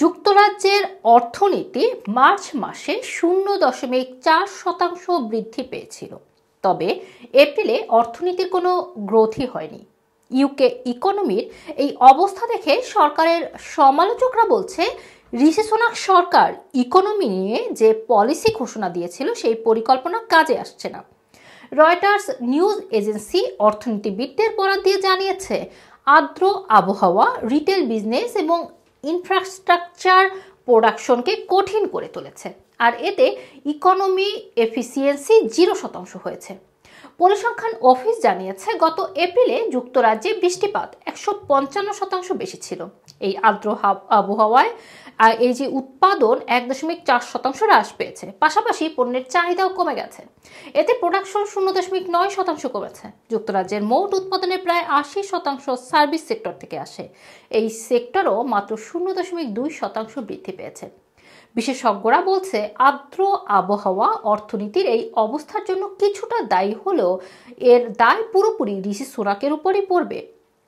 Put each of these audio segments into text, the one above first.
যুক্তরাজ্যের অর্থনীতি মার্চ মাসে শূন্য দশমিক চার শতাংশ বৃদ্ধি পেয়েছিল তবে এপ্রিলে অর্থনীতির কোনো গ্রোথই হয়নি ইউকে ইকোনমির এই অবস্থা দেখে সরকারের সমালোচকরা বলছে ঋষি সরকার ইকোনমি নিয়ে যে পলিসি ঘোষণা দিয়েছিল সেই পরিকল্পনা কাজে আসছে না রয়টার্স নিউজ এজেন্সি অর্থনীতিবিদদের বরাদ দিয়ে জানিয়েছে আর্দ্র আবহাওয়া রিটেল বিজনেস এবং ইনফ্রাস্ট্রাকচার প্রোডাকশনকে কঠিন করে তুলেছে আর এতে ইকোনমি এফিসিয়েন্সি জিরো শতাংশ হয়েছে পরিসংখ্যান অফিস জানিয়েছে গত এপ্রিলে যুক্তরাজ্যে বৃষ্টিপাত একশো পঞ্চান্ন শতাংশ বেশি ছিল এই আর্দ্র আবহাওয়ায় আর এই যে উৎপাদন এক দশমিক চার শতাংশ হ্রাস পেয়েছে পাশাপাশি পণ্যের চাহিদাও কমে গেছে এতে প্রোডাকশন শূন্য দশমিক নয় শতাংশ কমেছে যুক্তরাজ্যের মোট উৎপাদনের প্রায় আশি শতাংশ সার্ভিস সেক্টর থেকে আসে এই সেক্টরও মাত্র শূন্য দশমিক দুই শতাংশ বৃদ্ধি পেয়েছে বিশেষজ্ঞরা বলছে আর্দ্র আবহাওয়া অর্থনীতির এই অবস্থার জন্য কিছুটা দায়ী হলেও এর দায় পুরোপুরি ঋষি সোনাকের উপরই পড়বে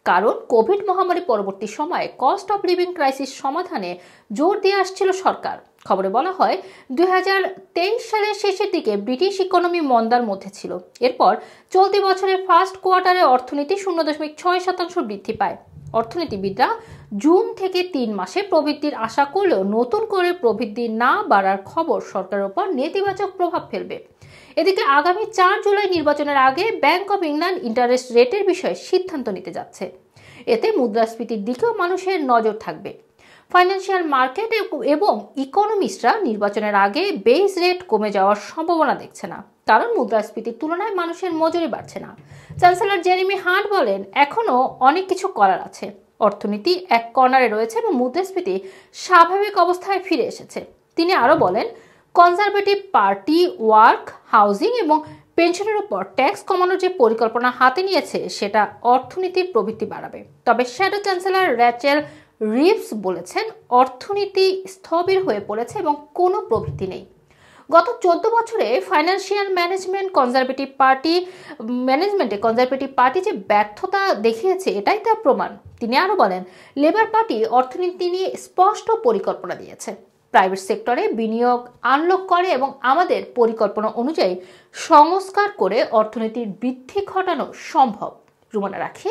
কারণ কোভিড মহামারী পরবর্তী সময়ে কস্ট অফ লিভিং ক্রাইসিস সমাধানে জোর দিয়ে আসছিল সরকার খবরে বলা হয় দুই সালের শেষের দিকে ব্রিটিশ ইকোনমি মন্দার মধ্যে ছিল এরপর চলতি বছরের ফার্স্ট কোয়ার্টারে অর্থনীতি শূন্য দশমিক ছয় শতাংশ বৃদ্ধি পায় অর্থনীতিবিদরা জুন থেকে তিন মাসে প্রবৃদ্ধির আশা করলেও নতুন করে প্রবৃদ্ধি না বাড়ার খবর সরকারের উপর নেতিবাচক প্রভাব ফেলবে এদিকে আগামী চার জুলাই নির্বাচনের আগে ব্যাংক অব ইংল্যান্ড ইন্টারেস্ট রেটের বিষয়ে সিদ্ধান্ত নিতে যাচ্ছে এতে মুদ্রাস্ফীতির দিকেও মানুষের নজর থাকবে ফাইন্যান্সিয়াল মার্কেট এবং ইকোনমিস্টরা নির্বাচনের আগে বেস রেট কমে যাওয়ার সম্ভাবনা দেখছে না কারণ মুদ্রাস্ফীতির তুলনায় মানুষের মজুরি বাড়ছে না চ্যান্সেলর জেরিমি হার্ট বলেন এখনও অনেক কিছু করার আছে অর্থনীতি এক কর্নারে রয়েছে এবং মুদ্রাস্ফীতি স্বাভাবিক অবস্থায় ফিরে এসেছে তিনি আরও বলেন কনজারভেটিভ পার্টি ওয়ার্ক হাউজিং এবং পেনশনের উপর ট্যাক্স কমানোর যে পরিকল্পনা হাতে নিয়েছে সেটা অর্থনীতির প্রবৃত্তি বাড়াবে তবে শ্যাডো চ্যান্সেলার র্যাচেল রিভস বলেছেন অর্থনীতি স্থবির হয়ে পড়েছে এবং কোনো প্রবৃত্তি নেই গত চোদ্দ বছরে ফাইন্যান্সিয়াল ম্যানেজমেন্ট কনজারভেটিভ পার্টি ম্যানেজমেন্টে কনজারভেটিভ পার্টি যে ব্যর্থতা দেখিয়েছে এটাই তার প্রমাণ তিনি আরও বলেন লেবার পার্টি অর্থনীতি নিয়ে স্পষ্ট পরিকল্পনা দিয়েছে প্রাইভেট সেক্টরে বিনিয়োগ আনলক করে এবং আমাদের পরিকল্পনা অনুযায়ী সংস্কার করে অর্থনীতির বৃদ্ধি ঘটানো সম্ভব রুমানা রাখি